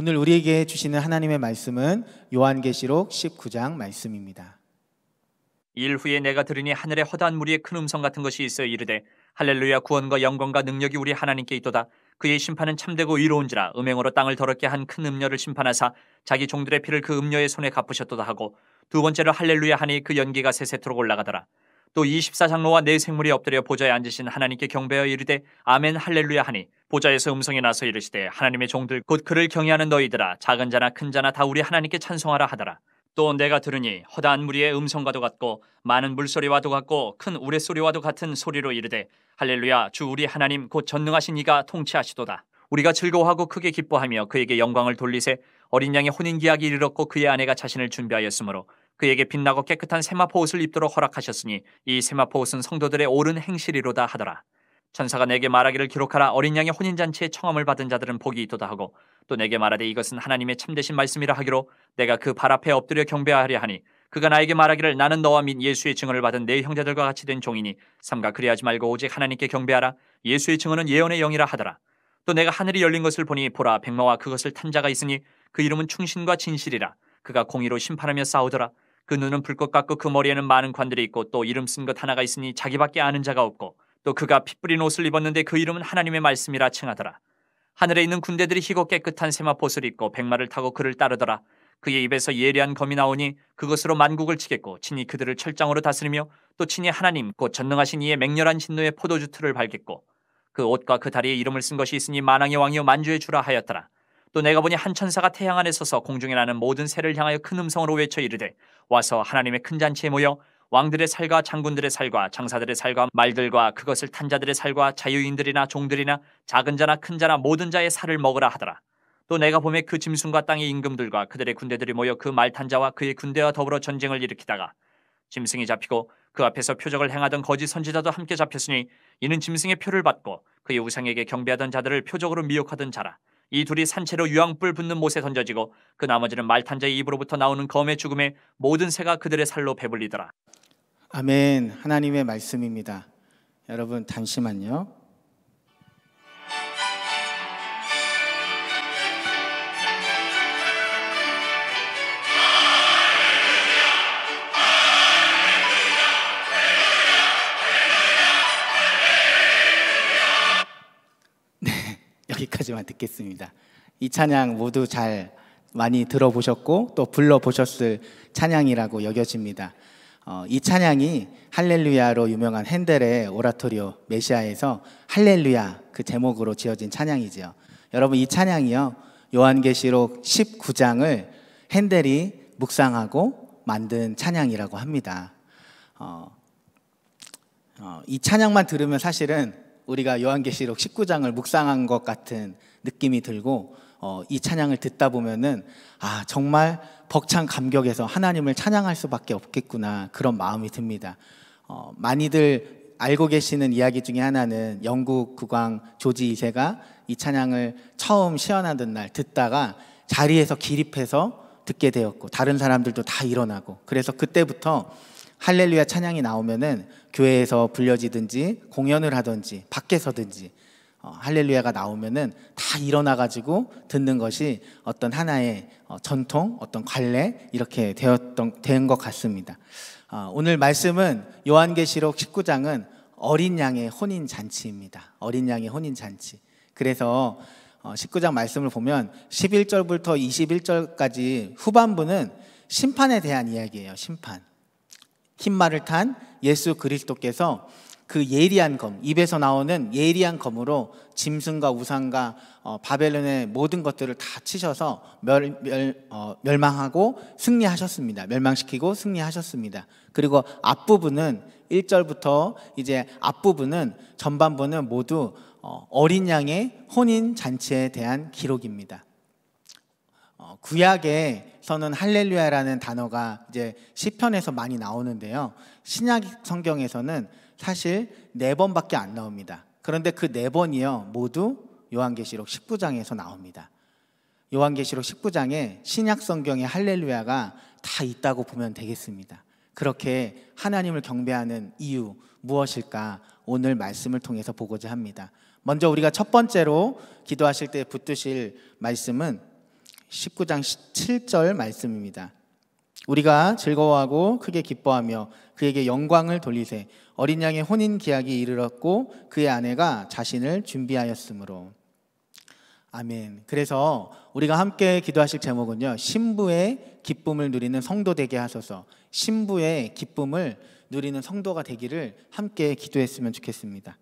오늘 우리에게 주시는 하나님의 말씀은 요한계시록 19장 말씀입니다. 일 후에 내가 들으니 하늘의 허다한 무리의 큰 음성 같은 것이 있어 이르되 할렐루야 구원과 영광과 능력이 우리 하나님께 있도다 그의 심판은 참되고 의로운지라 음행으로 땅을 더럽게 한 큰 음녀를 심판하사 자기 종들의 피를 그 음녀의 손에 갚으셨도다 하고 두 번째로 할렐루야 하니 그 연기가 세세토록 올라가더라 또 24장로와 네 생물이 엎드려 보좌에 앉으신 하나님께 경배하여 이르되 아멘 할렐루야 하니 보좌에서 음성이 나서 이르시되 하나님의 종들 곧 그를 경외하는 너희들아 작은 자나 큰 자나 다 우리 하나님께 찬송하라 하더라 또 내가 들으니 허다한 무리의 음성과도 같고 많은 물소리와도 같고 큰 우레소리와도 같은 소리로 이르되 할렐루야 주 우리 하나님 곧 전능하신 이가 통치하시도다 우리가 즐거워하고 크게 기뻐하며 그에게 영광을 돌리세 어린 양의 혼인기약이 이르렀고 그의 아내가 자신을 준비하였으므로 그에게 빛나고 깨끗한 세마포 옷을 입도록 허락하셨으니 이 세마포 옷은 성도들의 옳은 행실이로다 하더라. 천사가 내게 말하기를 기록하라 어린 양의 혼인잔치에 청함을 받은 자들은 복이 있도다 하고 또 내게 말하되 이것은 하나님의 참되신 말씀이라 하기로 내가 그 발 앞에 엎드려 경배하려 하니 그가 나에게 말하기를 나는 너와 및 예수의 증언을 받은 내 형제들과 같이 된 종이니 삼가 그리하지 말고 오직 하나님께 경배하라 예수의 증언은 예언의 영이라 하더라 또 내가 하늘이 열린 것을 보니 보라 백마와 그것을 탄 자가 있으니 그 이름은 충신과 진실이라 그가 공의로 심판하며 싸우더라 그 눈은 불꽃 같고 그 머리에는 많은 관들이 있고 또 이름 쓴 것 하나가 있으니 자기밖에 아는 자가 없고 또 그가 핏 뿌린 옷을 입었는데 그 이름은 하나님의 말씀이라 칭하더라. 하늘에 있는 군대들이 희고 깨끗한 세마포옷을 입고 백마를 타고 그를 따르더라. 그의 입에서 예리한 검이 나오니 그것으로 만국을 치겠고 친히 그들을 철장으로 다스리며 또 친히 하나님 곧 전능하신 이의 맹렬한 진노의 포도주 틀을 밝겠고그 옷과 그 다리에 이름을 쓴 것이 있으니 만왕의 왕이요 만주의 주라 하였더라. 또 내가 보니 한 천사가 태양 안에 서서 공중에 나는 모든 새를 향하여 큰 음성으로 외쳐 이르되 와서 하나님의 큰 잔치에 모여 왕들의 살과 장군들의 살과 장사들의 살과 말들과 그것을 탄 자들의 살과 자유인들이나 종들이나 작은 자나 큰 자나 모든 자의 살을 먹으라 하더라. 또 내가 보에그 짐승과 땅의 임금들과 그들의 군대들이 모여 그 말 탄 자와 그의 군대와 더불어 전쟁을 일으키다가 짐승이 잡히고 그 앞에서 표적을 행하던 거짓 선지자도 함께 잡혔으니 이는 짐승의 표를 받고 그의 우상에게 경배하던 자들을 표적으로 미혹하던 자라. 이 둘이 산채로 유황불 붙는 못에 던져지고 그 나머지는 말탄자의 입으로부터 나오는 검의 죽음에 모든 새가 그들의 살로 배불리더라. 아멘. 하나님의 말씀입니다. 여러분 잠시만요. 여기까지만 듣겠습니다. 이 찬양 모두 잘 많이 들어보셨고 또 불러보셨을 찬양이라고 여겨집니다. 어, 이 찬양이 할렐루야로 유명한 핸델의 오라토리오 메시아에서 할렐루야 그 제목으로 지어진 찬양이지요. 여러분 이 찬양이요 요한계시록 19장을 핸델이 묵상하고 만든 찬양이라고 합니다. 어, 어, 이 찬양만 들으면 사실은 우리가 요한계시록 19장을 묵상한 것 같은 느낌이 들고 어, 이 찬양을 듣다 보면은 아 정말 벅찬 감격에서 하나님을 찬양할 수밖에 없겠구나 그런 마음이 듭니다. 어, 많이들 알고 계시는 이야기 중에 하나는 영국 국왕 조지 2세가 이 찬양을 처음 시연하던 날 듣다가 자리에서 기립해서 듣게 되었고 다른 사람들도 다 일어나고 그래서 그때부터 할렐루야 찬양이 나오면은 교회에서 불려지든지 공연을 하든지 밖에서든지 어, 할렐루야가 나오면은 다 일어나 가지고 듣는 것이 어떤 하나의 어, 전통, 어떤 관례 이렇게 되었던 된 것 같습니다. 어, 오늘 말씀은 요한계시록 19장은 어린 양의 혼인 잔치입니다. 어린 양의 혼인 잔치. 그래서 19장 어, 말씀을 보면 11절부터 21절까지 후반부는 심판에 대한 이야기예요. 심판. 흰말을 탄 예수 그리스도께서 그 예리한 검, 입에서 나오는 예리한 검으로 짐승과 우상과 어, 바벨론의 모든 것들을 다 치셔서 멸, 멸, 어, 멸망하고 승리하셨습니다. 멸망시키고 승리하셨습니다. 그리고 앞부분은 1절부터 이제 앞부분은 전반부는 모두 어, 어린 양의 혼인 잔치에 대한 기록입니다. 어, 구약의 부터는 할렐루야라는 단어가 이제 시편에서 많이 나오는데요. 신약 성경에서는 사실 네 번밖에 안 나옵니다. 그런데 그 네 번이요 모두 요한계시록 19장에서 나옵니다. 요한계시록 19장에 신약 성경의 할렐루야가 다 있다고 보면 되겠습니다. 그렇게 하나님을 경배하는 이유 무엇일까 오늘 말씀을 통해서 보고자 합니다. 먼저 우리가 첫 번째로 기도하실 때 붙드실 말씀은 19장 1 7절 말씀입니다. 우리가 즐거워하고 크게 기뻐하며 그에게 영광을 돌리세 어린 양의 혼인 계약이 이르렀고 그의 아내가 자신을 준비하였으므로 아멘. 그래서 우리가 함께 기도하실 제목은요. 신부의 기쁨을 누리는 성도 되게 하소서. 신부의 기쁨을 누리는 성도가 되기를 함께 기도했으면 좋겠습니다.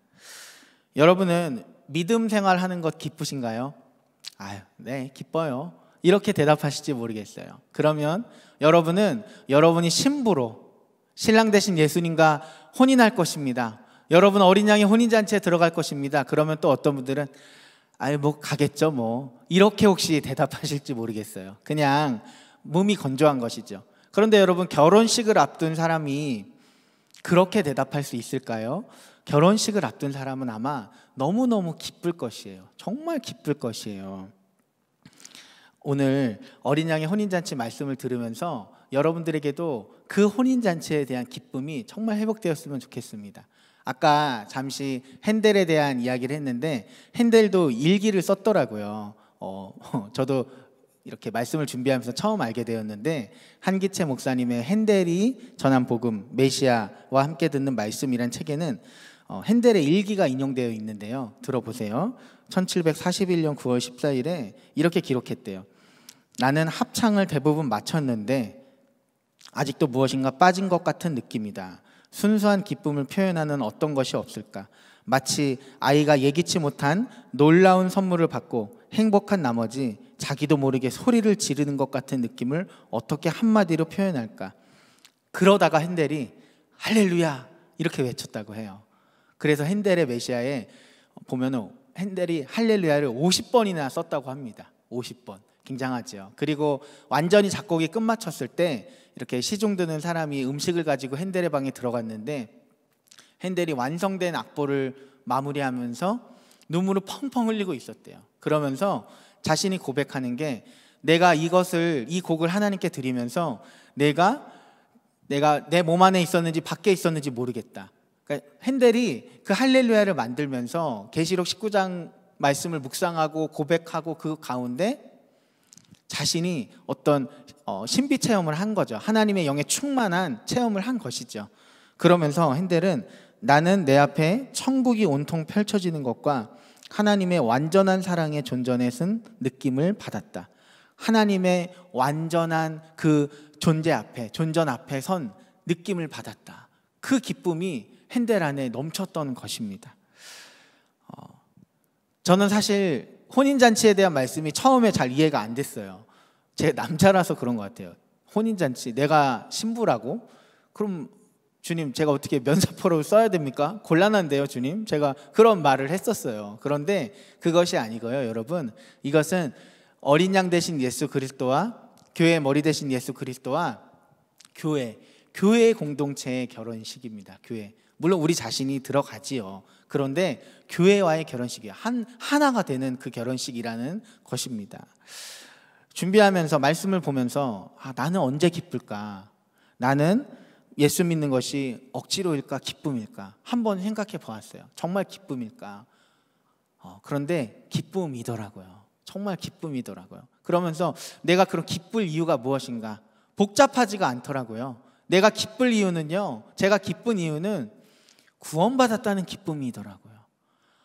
여러분은 믿음 생활하는 것 기쁘신가요? 아유, 네, 기뻐요. 이렇게 대답하실지 모르겠어요. 그러면 여러분은 여러분이 신부로 신랑 대신 예수님과 혼인할 것입니다. 여러분 어린 양의 혼인잔치에 들어갈 것입니다. 그러면 또 어떤 분들은 아유 뭐 가겠죠 뭐 이렇게 혹시 대답하실지 모르겠어요. 그냥 몸이 건조한 것이죠. 그런데 여러분 결혼식을 앞둔 사람이 그렇게 대답할 수 있을까요? 결혼식을 앞둔 사람은 아마 너무너무 기쁠 것이에요. 정말 기쁠 것이에요. 오늘 어린 양의 혼인잔치 말씀을 들으면서 여러분들에게도 그 혼인잔치에 대한 기쁨이 정말 회복되었으면 좋겠습니다. 아까 잠시 핸델에 대한 이야기를 했는데 핸델도 일기를 썼더라고요. 어, 저도 이렇게 말씀을 준비하면서 처음 알게 되었는데 한기채 목사님의 핸델이 전한 복음 메시아와 함께 듣는 말씀이란 책에는 어, 핸델의 일기가 인용되어 있는데요. 들어보세요. 1741년 9월 14일에 이렇게 기록했대요. 나는 합창을 대부분 마쳤는데 아직도 무엇인가 빠진 것 같은 느낌이다. 순수한 기쁨을 표현하는 어떤 것이 없을까? 마치 아이가 예기치 못한 놀라운 선물을 받고 행복한 나머지 자기도 모르게 소리를 지르는 것 같은 느낌을 어떻게 한마디로 표현할까? 그러다가 헨델이 할렐루야 이렇게 외쳤다고 해요. 그래서 헨델의 메시아에 보면은 핸델이 할렐루야를 50번이나 썼다고 합니다. 50번. 굉장하죠. 그리고 완전히 작곡이 끝마쳤을 때 이렇게 시중 드는 사람이 음식을 가지고 핸델의 방에 들어갔는데 핸델이 완성된 악보를 마무리하면서 눈물을 펑펑 흘리고 있었대요. 그러면서 자신이 고백하는 게 내가 이것을 이 곡을 하나님께 드리면서 내가 내가 내 몸 안에 있었는지 밖에 있었는지 모르겠다. 그러니까 핸델이 그 할렐루야를 만들면서 계시록 19장 말씀을 묵상하고 고백하고 그 가운데 자신이 어떤 어, 신비 체험을 한 거죠. 하나님의 영에 충만한 체험을 한 것이죠. 그러면서 헨델은 나는 내 앞에 천국이 온통 펼쳐지는 것과 하나님의 완전한 사랑의 존전에 쓴 느낌을 받았다. 하나님의 완전한 그 존재 앞에 존전 앞에 선 느낌을 받았다. 그 기쁨이 헨델 안에 넘쳤던 것입니다. 어, 저는 사실 혼인잔치에 대한 말씀이 처음에 잘 이해가 안 됐어요. 제 남자라서 그런 것 같아요. 혼인잔치, 내가 신부라고? 그럼 주님, 제가 어떻게 면사포를 써야 됩니까? 곤란한데요, 주님. 제가 그런 말을 했었어요. 그런데 그것이 아니고요, 여러분. 이것은 어린 양 대신 예수 그리스도와 교회 머리 대신 예수 그리스도와 교회, 교회의 공동체의 결혼식입니다. 교회. 물론 우리 자신이 들어가지요. 그런데 교회와의 결혼식이 한 하나가 되는 그 결혼식이라는 것입니다. 준비하면서 말씀을 보면서 아, 나는 언제 기쁠까? 나는 예수 믿는 것이 억지로일까 기쁨일까? 한번 생각해 보았어요. 정말 기쁨일까? 어, 그런데 기쁨이더라고요. 정말 기쁨이더라고요. 그러면서 내가 그런 기쁠 이유가 무엇인가? 복잡하지가 않더라고요. 내가 기쁠 이유는요. 제가 기쁜 이유는 구원받았다는 기쁨이더라고요.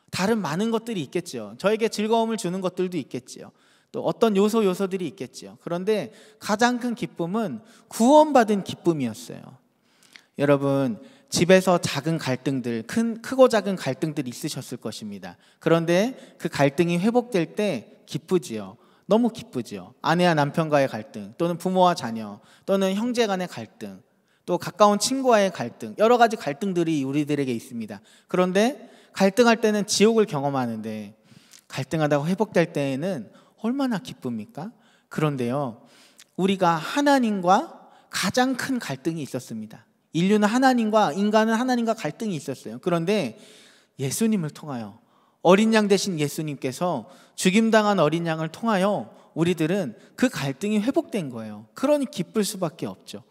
다른 많은 것들이 있겠죠 저에게 즐거움을 주는 것들도 있겠지요. 또 어떤 요소 요소들이 있겠지요. 그런데 가장 큰 기쁨은 구원받은 기쁨이었어요. 여러분 집에서 작은 갈등들, 큰 크고 작은 갈등들 있으셨을 것입니다. 그런데 그 갈등이 회복될 때 기쁘지요. 너무 기쁘지요. 아내와 남편과의 갈등, 또는 부모와 자녀, 또는 형제 간의 갈등, 또 가까운 친구와의 갈등, 여러 가지 갈등들이 우리들에게 있습니다. 그런데 갈등할 때는 지옥을 경험하는데 갈등하다가 회복될 때에는 얼마나 기쁩니까? 그런데요, 우리가 하나님과 가장 큰 갈등이 있었습니다. 인류는 하나님과 인간은 하나님과 갈등이 있었어요. 그런데 예수님을 통하여 어린 양 대신 예수님께서 죽임당한 어린 양을 통하여 우리들은 그 갈등이 회복된 거예요. 그러니 기쁠 수밖에 없죠.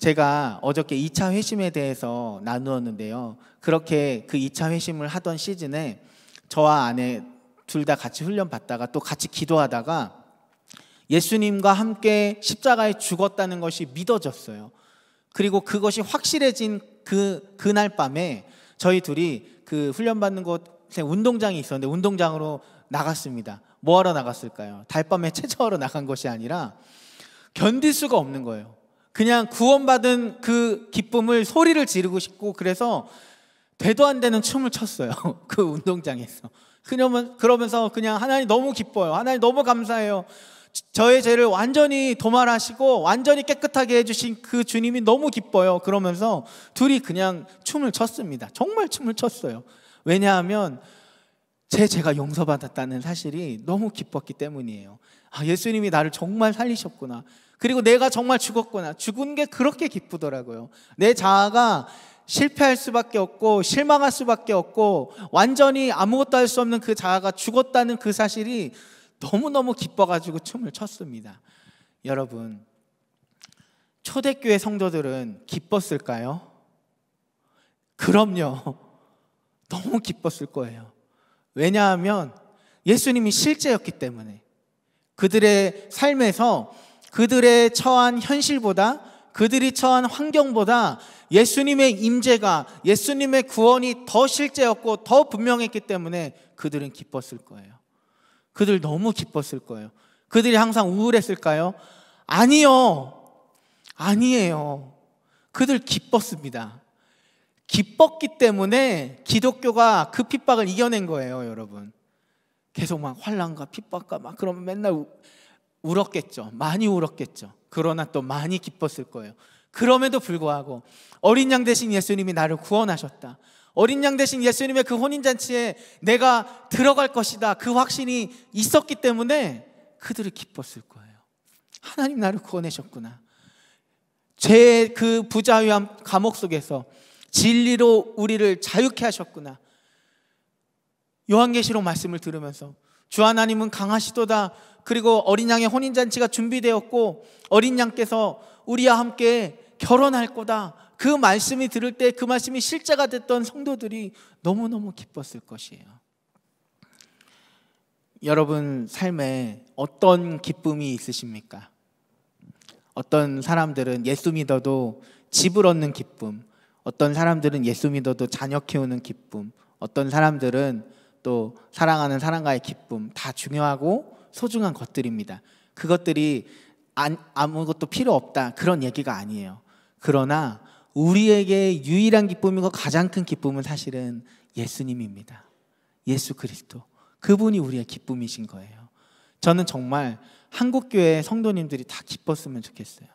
제가 어저께 2차 회심에 대해서 나누었는데요. 그렇게 그 2차 회심을 하던 시즌에 저와 아내 둘 다 같이 훈련 받다가 또 같이 기도하다가 예수님과 함께 십자가에 죽었다는 것이 믿어졌어요. 그리고 그것이 확실해진 그 그날 밤에 저희 둘이 그 훈련 받는 곳에 운동장이 있었는데 운동장으로 나갔습니다. 뭐 하러 나갔을까요? 달밤에 체조하러 나간 것이 아니라 견딜 수가 없는 거예요. 그냥 구원받은 그 기쁨을 소리를 지르고 싶고 그래서 되도 안 되는 춤을 췄어요. 그 운동장에서. 그러면, 그러면서 그냥 하나님 너무 기뻐요. 하나님 너무 감사해요. 저의 죄를 완전히 도말하시고 완전히 깨끗하게 해주신 그 주님이 너무 기뻐요. 그러면서 둘이 그냥 춤을 췄습니다. 정말 춤을 췄어요. 왜냐하면 제 죄가 용서받았다는 사실이 너무 기뻤기 때문이에요. 아, 예수님이 나를 정말 살리셨구나. 그리고 내가 정말 죽었구나. 죽은 게 그렇게 기쁘더라고요. 내 자아가 실패할 수밖에 없고 실망할 수밖에 없고 완전히 아무것도 할 수 없는 그 자아가 죽었다는 그 사실이 너무너무 기뻐가지고 춤을 췄습니다. 여러분, 초대교회 성도들은 기뻤을까요? 그럼요. 너무 기뻤을 거예요. 왜냐하면 예수님이 실제였기 때문에 그들의 삶에서 그들의 처한 현실보다 그들이 처한 환경보다 예수님의 임재가 예수님의 구원이 더 실제였고 더 분명했기 때문에 그들은 기뻤을 거예요. 그들 너무 기뻤을 거예요. 그들이 항상 우울했을까요? 아니요. 아니에요. 그들 기뻤습니다. 기뻤기 때문에 기독교가 그 핍박을 이겨낸 거예요, 여러분. 계속 막 환란과 핍박과 막 그러면 맨날 울었겠죠. 많이 울었겠죠. 그러나 또 많이 기뻤을 거예요. 그럼에도 불구하고 어린 양 대신 예수님이 나를 구원하셨다. 어린 양 대신 예수님의 그 혼인잔치에 내가 들어갈 것이다. 그 확신이 있었기 때문에 그들이 기뻤을 거예요. 하나님 나를 구원하셨구나. 죄의 그 부자유함 감옥 속에서 진리로 우리를 자유케 하셨구나. 요한계시록 말씀을 들으면서 주 하나님은 강하시도다. 그리고 어린 양의 혼인잔치가 준비되었고 어린 양께서 우리와 함께 결혼할 거다. 그 말씀이 들을 때 그 말씀이 실제가 됐던 성도들이 너무너무 기뻤을 것이에요. 여러분 삶에 어떤 기쁨이 있으십니까? 어떤 사람들은 예수 믿어도 집을 얻는 기쁨, 어떤 사람들은 예수 믿어도 자녀 키우는 기쁨, 어떤 사람들은 또 사랑하는 사랑과의 기쁨 다 중요하고 소중한 것들입니다. 그것들이 아무것도 필요 없다 그런 얘기가 아니에요. 그러나 우리에게 유일한 기쁨이고 가장 큰 기쁨은 사실은 예수님입니다. 예수 그리스도. 그분이 우리의 기쁨이신 거예요. 저는 정말 한국 교회 성도님들이 다 기뻤으면 좋겠어요.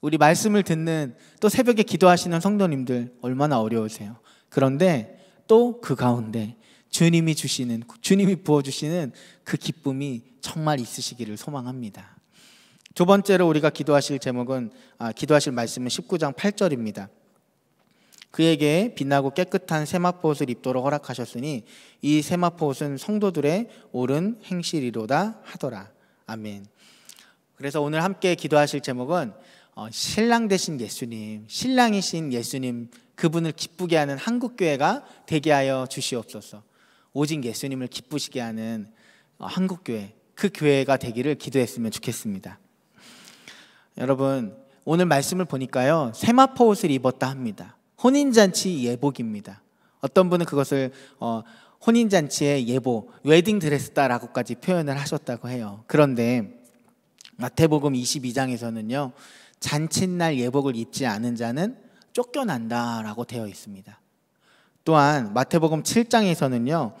우리 말씀을 듣는 또 새벽에 기도하시는 성도님들 얼마나 어려우세요. 그런데 또 그 가운데 주님이 주시는 주님이 부어 주시는 그 기쁨이 정말 있으시기를 소망합니다. 두 번째로 우리가 기도하실 제목은 아, 기도하실 말씀은 19장 8절입니다. 그에게 빛나고 깨끗한 세마포 옷을 입도록 허락하셨으니 이 세마포 옷은 성도들의 옳은 행실이로다 하더라. 아멘. 그래서 오늘 함께 기도하실 제목은 어, 신랑 되신 예수님, 신랑이신 예수님 그분을 기쁘게 하는 한국교회가 되게 하여 주시옵소서. 오직 예수님을 기쁘시게 하는 어, 한국 교회 그 교회가 되기를 기도했으면 좋겠습니다. 여러분 오늘 말씀을 보니까요 세마포 옷을 입었다 합니다. 혼인잔치 예복입니다. 어떤 분은 그것을 어, 혼인잔치의 예보, 웨딩드레스다라고까지 표현을 하셨다고 해요. 그런데 마태복음 22장에서는요, 잔칫날 예복을 입지 않은 자는 쫓겨난다라고 되어 있습니다. 또한 마태복음 7장에서는요.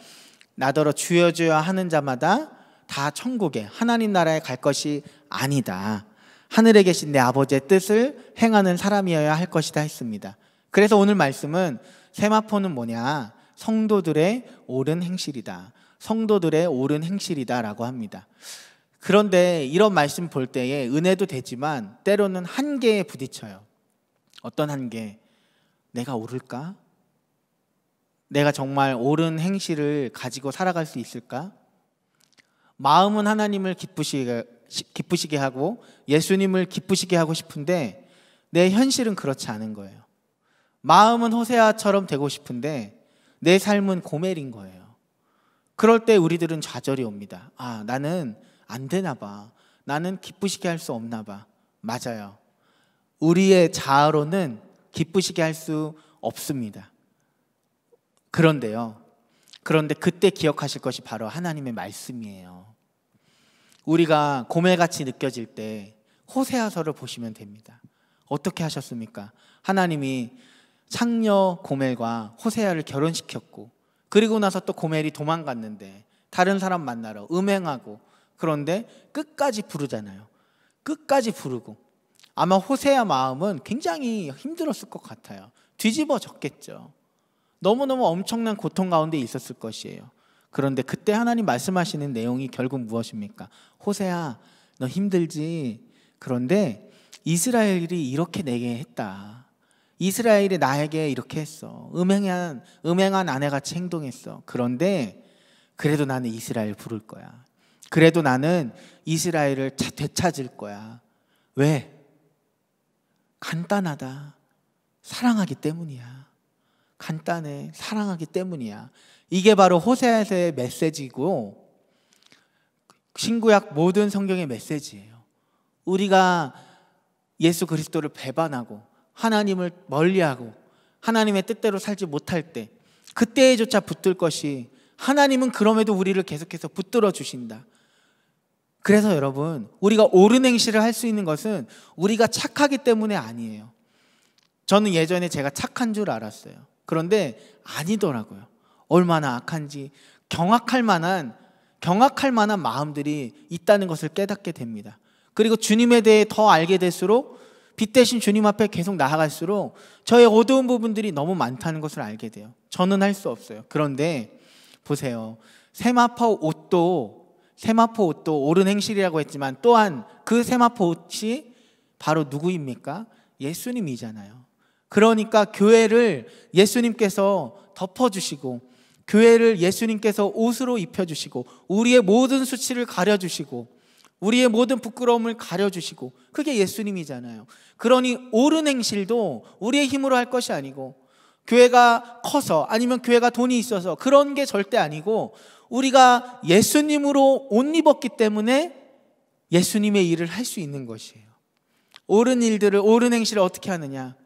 나더러 주여 주여 하는 자마다 다 천국에 하나님 나라에 갈 것이 아니다. 하늘에 계신 내 아버지의 뜻을 행하는 사람이어야 할 것이다 했습니다. 그래서 오늘 말씀은 세마포는 뭐냐? 성도들의 옳은 행실이다. 성도들의 옳은 행실이다라고 합니다. 그런데 이런 말씀 볼 때에 은혜도 되지만 때로는 한계에 부딪혀요. 어떤 한계? 내가 옳을까? 내가 정말 옳은 행실을 가지고 살아갈 수 있을까? 마음은 하나님을 기쁘시게, 기쁘시게 하고 예수님을 기쁘시게 하고 싶은데 내 현실은 그렇지 않은 거예요. 마음은 호세아처럼 되고 싶은데 내 삶은 고멜인 거예요. 그럴 때 우리들은 좌절이 옵니다. 아, 나는 안 되나 봐. 나는 기쁘시게 할 수 없나 봐. 맞아요. 우리의 자아로는 기쁘시게 할 수 없습니다. 그런데요. 그런데 그때 기억하실 것이 바로 하나님의 말씀이에요. 우리가 고멜같이 느껴질 때 호세아서를 보시면 됩니다. 어떻게 하셨습니까? 하나님이 창녀 고멜과 호세아를 결혼시켰고 그리고 나서 또 고멜이 도망갔는데 다른 사람 만나러 음행하고 그런데 끝까지 부르잖아요. 끝까지 부르고 아마 호세아 마음은 굉장히 힘들었을 것 같아요. 뒤집어졌겠죠. 너무너무 엄청난 고통 가운데 있었을 것이에요. 그런데 그때 하나님 말씀하시는 내용이 결국 무엇입니까? 호세야, 너 힘들지. 그런데 이스라엘이 이렇게 내게 했다. 이스라엘이 나에게 이렇게 했어. 음행한 음행한 아내같이 행동했어. 그런데 그래도 나는 이스라엘 부를 거야. 그래도 나는 이스라엘을 되찾을 거야. 왜? 간단하다. 사랑하기 때문이야. 간단해. 사랑하기 때문이야. 이게 바로 호세아서의 메시지고 신구약 모든 성경의 메시지예요. 우리가 예수 그리스도를 배반하고 하나님을 멀리하고 하나님의 뜻대로 살지 못할 때 그때조차 붙들 것이 하나님은 그럼에도 우리를 계속해서 붙들어 주신다. 그래서 여러분 우리가 옳은 행실을 할 수 있는 것은 우리가 착하기 때문에 아니에요. 저는 예전에 제가 착한 줄 알았어요. 그런데 아니더라고요. 얼마나 악한지 경악할 만한 경악할 만한 마음들이 있다는 것을 깨닫게 됩니다. 그리고 주님에 대해 더 알게 될수록 빛 대신 주님 앞에 계속 나아갈수록 저의 어두운 부분들이 너무 많다는 것을 알게 돼요. 저는 할 수 없어요. 그런데 보세요. 세마포 옷도 세마포 옷도 옳은 행실이라고 했지만 또한 그 세마포 옷이 바로 누구입니까? 예수님이잖아요. 그러니까 교회를 예수님께서 덮어주시고, 교회를 예수님께서 옷으로 입혀주시고, 우리의 모든 수치를 가려주시고, 우리의 모든 부끄러움을 가려주시고, 그게 예수님이잖아요. 그러니 옳은 행실도 우리의 힘으로 할 것이 아니고, 교회가 커서 아니면 교회가 돈이 있어서 그런 게 절대 아니고 우리가 예수님으로 옷 입었기 때문에 예수님의 일을 할 수 있는 것이에요. 옳은 일들을 옳은 행실을 어떻게 하느냐?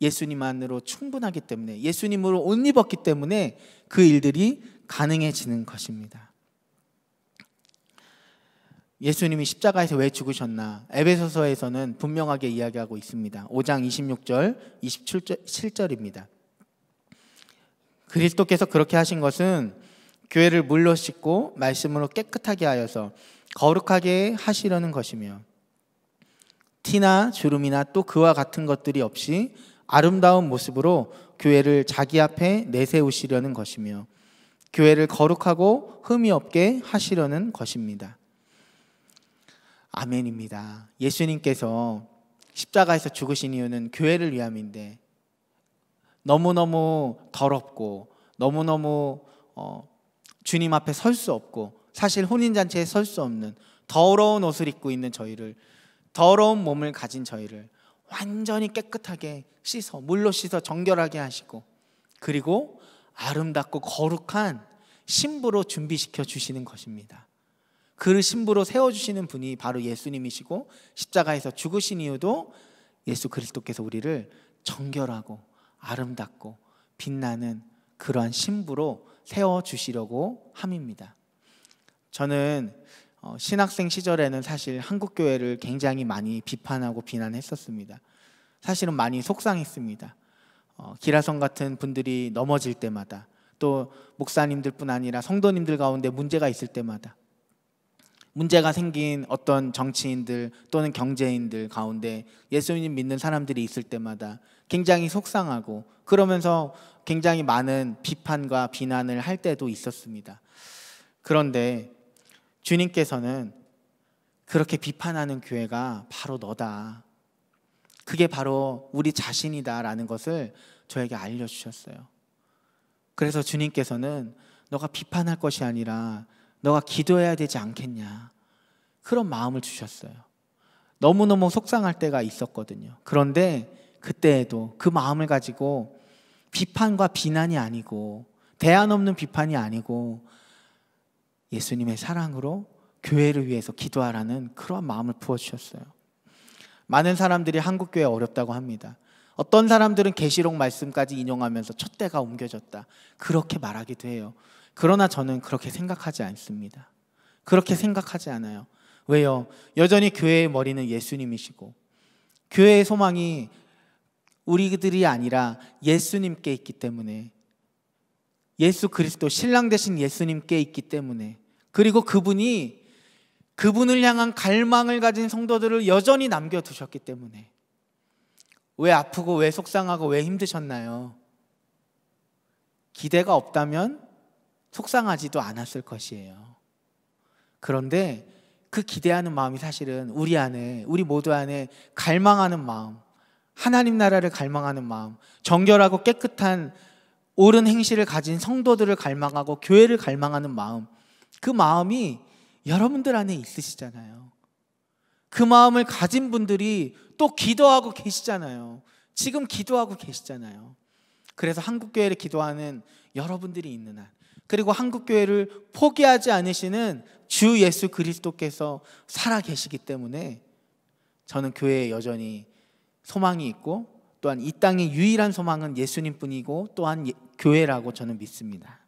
예수님 안으로 충분하기 때문에 예수님으로 옷 입었기 때문에 그 일들이 가능해지는 것입니다. 예수님이 십자가에서 왜 죽으셨나? 에베소서에서는 분명하게 이야기하고 있습니다. 5장 26절, 27절입니다. 그리스도께서 그렇게 하신 것은 교회를 물로 씻고 말씀으로 깨끗하게 하여서 거룩하게 하시려는 것이며 티나 주름이나 또 그와 같은 것들이 없이 아름다운 모습으로 교회를 자기 앞에 내세우시려는 것이며 교회를 거룩하고 흠이 없게 하시려는 것입니다. 아멘입니다. 예수님께서 십자가에서 죽으신 이유는 교회를 위함인데 너무너무 더럽고 너무너무 어, 주님 앞에 설 수 없고 사실 혼인잔치에 설 수 없는 더러운 옷을 입고 있는 저희를 더러운 몸을 가진 저희를 완전히 깨끗하게 씻어 물로 씻어 정결하게 하시고 그리고 아름답고 거룩한 신부로 준비시켜 주시는 것입니다. 그 신부로 세워 주시는 분이 바로 예수님이시고 십자가에서 죽으신 이유도 예수 그리스도께서 우리를 정결하고 아름답고 빛나는 그러한 신부로 세워 주시려고 함입니다. 저는 어, 신학생 시절에는 사실 한국 교회를 굉장히 많이 비판하고 비난했었습니다. 사실은 많이 속상했습니다. 어, 기라성 같은 분들이 넘어질 때마다 또 목사님들뿐 아니라 성도님들 가운데 문제가 있을 때마다 문제가 생긴 어떤 정치인들 또는 경제인들 가운데 예수님 믿는 사람들이 있을 때마다 굉장히 속상하고 그러면서 굉장히 많은 비판과 비난을 할 때도 있었습니다. 그런데 주님께서는 그렇게 비판하는 교회가 바로 너다. 그게 바로 우리 자신이다라는 것을 저에게 알려주셨어요. 그래서 주님께서는 너가 비판할 것이 아니라 너가 기도해야 되지 않겠냐. 그런 마음을 주셨어요. 너무너무 속상할 때가 있었거든요. 그런데 그때에도 그 마음을 가지고 비판과 비난이 아니고 대안 없는 비판이 아니고 예수님의 사랑으로 교회를 위해서 기도하라는 그러한 마음을 부어주셨어요. 많은 사람들이 한국교회 어렵다고 합니다. 어떤 사람들은 계시록 말씀까지 인용하면서 첫대가 옮겨졌다. 그렇게 말하기도 해요. 그러나 저는 그렇게 생각하지 않습니다. 그렇게 생각하지 않아요. 왜요? 여전히 교회의 머리는 예수님이시고 교회의 소망이 우리들이 아니라 예수님께 있기 때문에 예수 그리스도 신랑 대신 예수님께 있기 때문에 그리고 그분이 그분을 향한 갈망을 가진 성도들을 여전히 남겨두셨기 때문에 왜 아프고 왜 속상하고 왜 힘드셨나요? 기대가 없다면 속상하지도 않았을 것이에요. 그런데 그 기대하는 마음이 사실은 우리 안에, 우리 모두 안에 갈망하는 마음, 하나님 나라를 갈망하는 마음, 정결하고 깨끗한 옳은 행실을 가진 성도들을 갈망하고 교회를 갈망하는 마음, 그 마음이 여러분들 안에 있으시잖아요. 그 마음을 가진 분들이 또 기도하고 계시잖아요. 지금 기도하고 계시잖아요. 그래서 한국교회를 기도하는 여러분들이 있는 한, 그리고 한국교회를 포기하지 않으시는 주 예수 그리스도께서 살아 계시기 때문에 저는 교회에 여전히 소망이 있고 또한 이 땅의 유일한 소망은 예수님 뿐이고 또한 예, 교회라고 저는 믿습니다.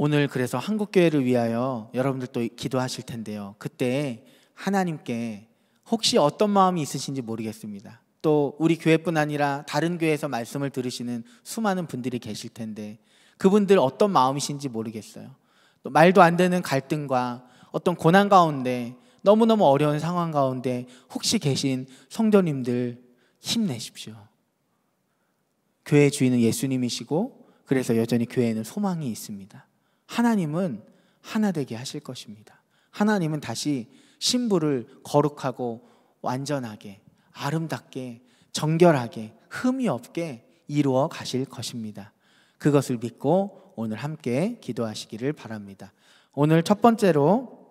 오늘 그래서 한국 교회를 위하여 여러분들도 기도하실 텐데요. 그때 하나님께 혹시 어떤 마음이 있으신지 모르겠습니다. 또 우리 교회뿐 아니라 다른 교회에서 말씀을 들으시는 수많은 분들이 계실 텐데 그분들 어떤 마음이신지 모르겠어요. 또 말도 안 되는 갈등과 어떤 고난 가운데 너무너무 어려운 상황 가운데 혹시 계신 성도님들 힘내십시오. 교회 주인은 예수님이시고 그래서 여전히 교회에는 소망이 있습니다. 하나님은 하나 되게 하실 것입니다. 하나님은 다시 신부를 거룩하고 완전하게 아름답게 정결하게 흠이 없게 이루어 가실 것입니다. 그것을 믿고 오늘 함께 기도하시기를 바랍니다. 오늘 첫 번째로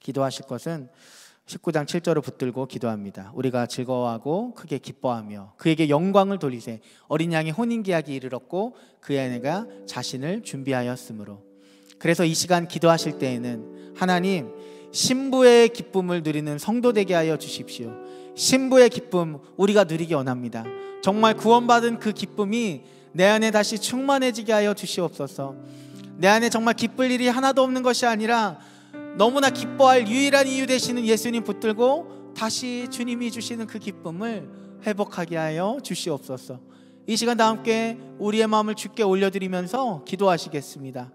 기도하실 것은 19장 7절을 붙들고 기도합니다. 우리가 즐거워하고 크게 기뻐하며 그에게 영광을 돌리세. 어린 양이 혼인 계약이 이르렀고 그의 아내가 자신을 준비하였으므로 그래서 이 시간 기도하실 때에는 하나님 신부의 기쁨을 누리는 성도 되게 하여 주십시오. 신부의 기쁨 우리가 누리기 원합니다. 정말 구원받은 그 기쁨이 내 안에 다시 충만해지게 하여 주시옵소서. 내 안에 정말 기쁠 일이 하나도 없는 것이 아니라 너무나 기뻐할 유일한 이유 되시는 예수님 붙들고 다시 주님이 주시는 그 기쁨을 회복하게 하여 주시옵소서. 이 시간 다 함께 우리의 마음을 주께 올려드리면서 기도하시겠습니다.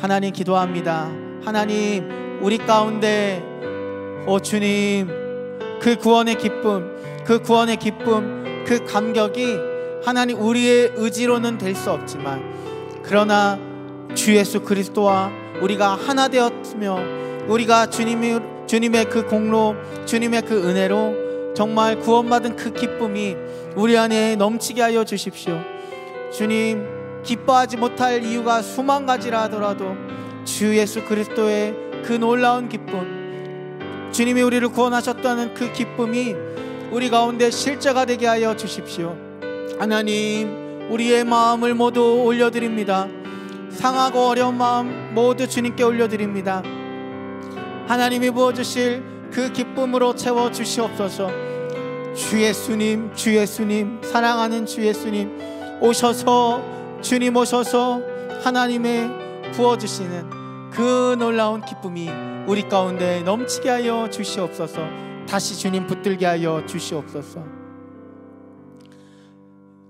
하나님 기도합니다. 하나님 우리 가운데 오 주님 그 구원의 기쁨 그 구원의 기쁨 그 감격이 하나님 우리의 의지로는 될 수 없지만 그러나 주 예수 그리스도와 우리가 하나 되었으며 우리가 주님의 주님의 그 공로 주님의 그 은혜로 정말 구원받은 그 기쁨이 우리 안에 넘치게 하여 주십시오. 주님 기뻐하지 못할 이유가 수만 가지라 하더라도 주 예수 그리스도의 그 놀라운 기쁨, 주님이 우리를 구원하셨다는 그 기쁨이 우리 가운데 실제가 되게 하여 주십시오. 하나님, 우리의 마음을 모두 올려드립니다. 상하고 어려운 마음 모두 주님께 올려드립니다. 하나님이 부어주실 그 기쁨으로 채워 주시옵소서. 주 예수님, 주 예수님, 사랑하는 주 예수님, 오셔서 주님 오셔서 하나님의 부어주시는 그 놀라운 기쁨이 우리 가운데 넘치게 하여 주시옵소서 다시 주님 붙들게 하여 주시옵소서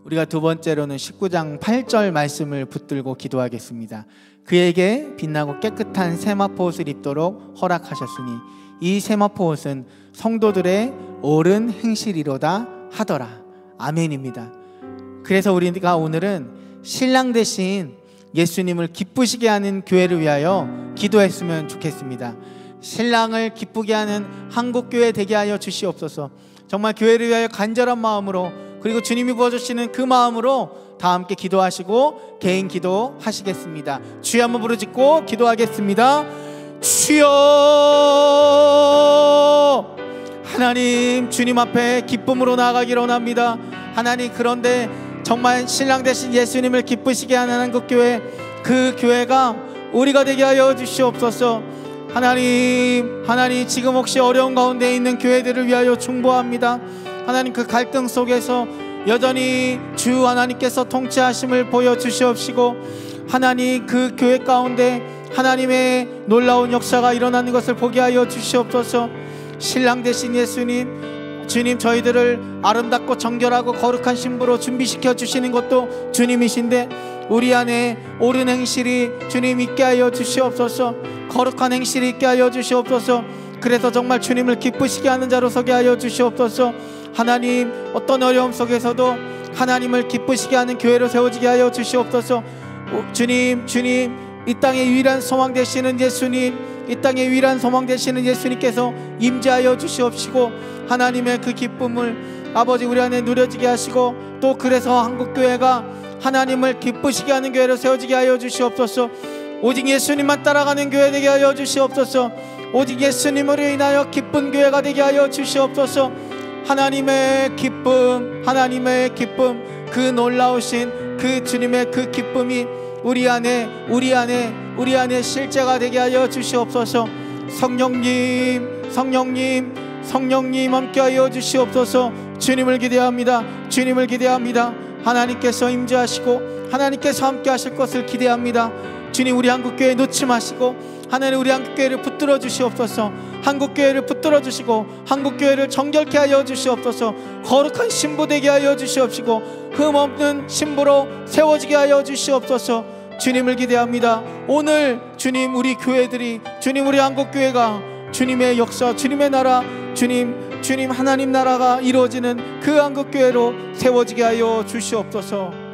우리가 두 번째로는 19장 8절 말씀을 붙들고 기도하겠습니다 그에게 빛나고 깨끗한 세마포 옷을 입도록 허락하셨으니 이 세마포 옷은 성도들의 옳은 행실이로다 하더라 아멘입니다 그래서 우리가 오늘은 신랑 대신 예수님을 기쁘시게 하는 교회를 위하여 기도했으면 좋겠습니다. 신랑을 기쁘게 하는 한국교회 되게 하여 주시옵소서. 정말 교회를 위하여 간절한 마음으로 그리고 주님이 부어주시는 그 마음으로 다 함께 기도하시고 개인 기도 하시겠습니다. 주여 한번 부르짖고 기도하겠습니다. 주여 하나님 주님 앞에 기쁨으로 나아가기로 합니다. 하나님 그런데 정말 신랑 되신 예수님을 기쁘시게 하는 그 교회 그 교회가 우리가 되게 하여 주시옵소서 하나님 하나님 지금 혹시 어려운 가운데 있는 교회들을 위하여 충보합니다 하나님 그 갈등 속에서 여전히 주 하나님께서 통치하심을 보여주시옵시고 하나님 그 교회 가운데 하나님의 놀라운 역사가 일어나는 것을 보게 하여 주시옵소서 신랑 대신 예수님 주님 저희들을 아름답고 정결하고 거룩한 신부로 준비시켜 주시는 것도 주님이신데 우리 안에 옳은 행실이 주님 있게 하여 주시옵소서 거룩한 행실이 있게 하여 주시옵소서 그래서 정말 주님을 기쁘시게 하는 자로 서게 하여 주시옵소서 하나님 어떤 어려움 속에서도 하나님을 기쁘시게 하는 교회로 세워지게 하여 주시옵소서 주님 주님 이 땅의 유일한 소망 되시는 예수님 이 땅의 위란 소망 되시는 예수님께서 임재하여 주시옵시고 하나님의 그 기쁨을 아버지 우리 안에 누려지게 하시고 또 그래서 한국교회가 하나님을 기쁘시게 하는 교회로 세워지게 하여 주시옵소서 오직 예수님만 따라가는 교회 되게 하여 주시옵소서 오직 예수님으로 인하여 기쁜 교회가 되게 하여 주시옵소서 하나님의 기쁨 하나님의 기쁨 그 놀라우신 그 주님의 그 기쁨이 우리 안에 우리 안에 우리 안에 실제가 되게 하여 주시옵소서. 성령님, 성령님, 성령님 함께 하여 주시옵소서. 주님을 기대합니다. 주님을 기대합니다. 하나님께서 임재하시고 하나님께서 함께 하실 것을 기대합니다. 주님 우리 한국 교회 놓지 마시고 하나님 우리 한국교회를 붙들어 주시옵소서 한국교회를 붙들어 주시고 한국교회를 정결케 하여 주시옵소서 거룩한 신부 되게 하여 주시옵시고 흠없는 신부로 세워지게 하여 주시옵소서 주님을 기대합니다. 오늘 주님 우리 교회들이 주님 우리 한국 교회가 주님의 역사, 주님의 나라, 주님 주님 하나님 나라가 이루어지는 그 한국 교회로 세워지게 하여 주시옵소서.